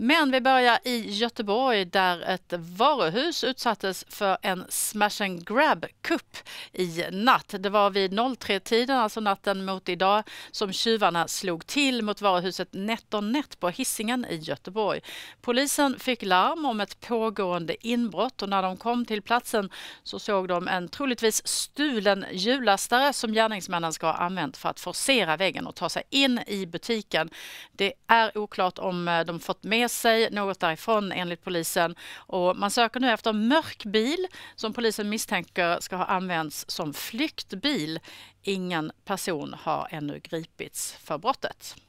Men vi börjar i Göteborg där ett varuhus utsattes för en smash and grab-kupp i natt. Det var vid 03-tiden, alltså natten mot idag, som tjuvarna slog till mot varuhuset NetOnNet på hissingen i Göteborg. Polisen fick larm om ett pågående inbrott och när de kom till platsen så såg de en troligtvis stulen hjullastare som gärningsmännen ska ha använt för att forcera väggen och ta sig in i butiken. Det är oklart om eh, de fått med med sig något därifrån enligt polisen. Och man söker nu efter en mörk bil som polisen misstänker ska ha använts som flyktbil. Ingen person har ännu gripits för brottet.